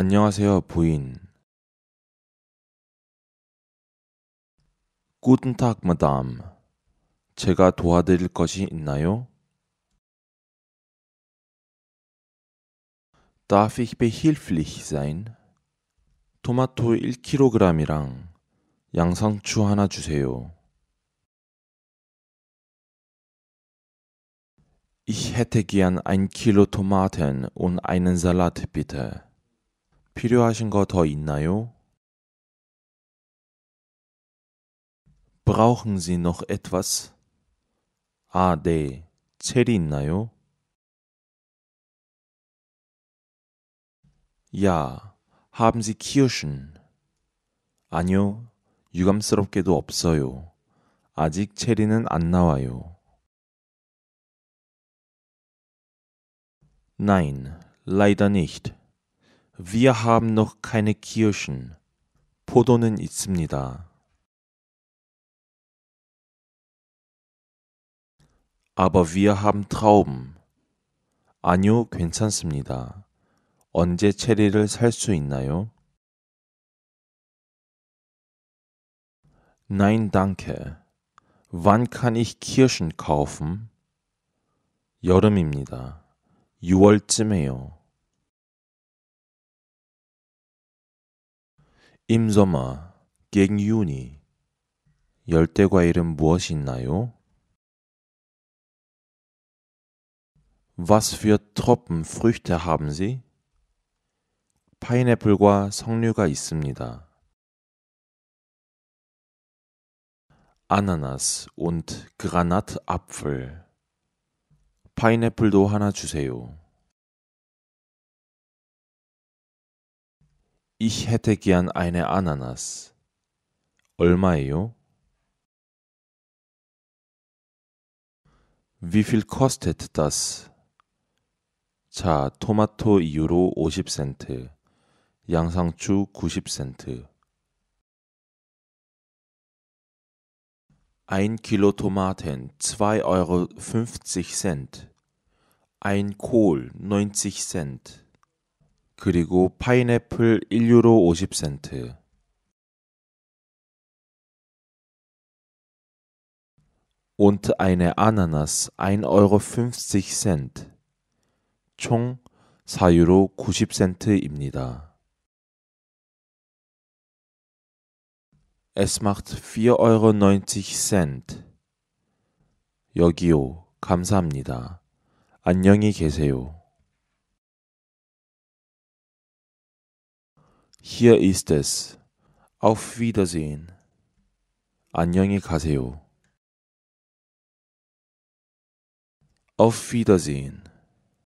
안녕하세요, 부인. Guten Tag, Madame. 제가 도와드릴 것이 있나요? Darf ich behilflich sein? 토마토 1kg이랑 양상추 하나 주세요. Ich hätte gern ein Kilo Tomaten und einen Salat, bitte. 필요하신 거 더 있나요? Brauchen Sie noch etwas? 아, 네. 체리 있나요? 야, haben Sie Kirschen? 아니요. 유감스럽게도 없어요. 아직 체리는 안 나와요. Nein, leider nicht. Wir haben noch keine Kirschen. 포도는 있습니다. Aber wir haben Trauben. 아니요, 괜찮습니다. 언제 체리를 살 수 있나요? Nein, danke. Wann kann ich Kirschen kaufen? 여름입니다. 6월쯤에요. Im Sommer gegen Juni 열대 과일은 무엇이 있나요? Was für Tropenfrüchte haben Sie? 파인애플과 석류가 있습니다. Ananas und Granatapfel. 파인애플도 하나 주세요. Ich hätte gern eine Ananas. Olmaio? Wie viel kostet das? 자, Tomato Euro 유로 50센트, 양상추 90센트. 1 Kilo Tomaten 2,50 Euro, Ein Kohl 90 Cent. 그리고 파인애플 1유로 50센트. und eine Ananas 1,50 e u 총 4유로 90센트입니다. Es macht 4,90 e u 여기요. 감사합니다. 안녕히 계세요. Hier ist es. Auf Wiedersehen. 안녕히 가세요. Auf Wiedersehen.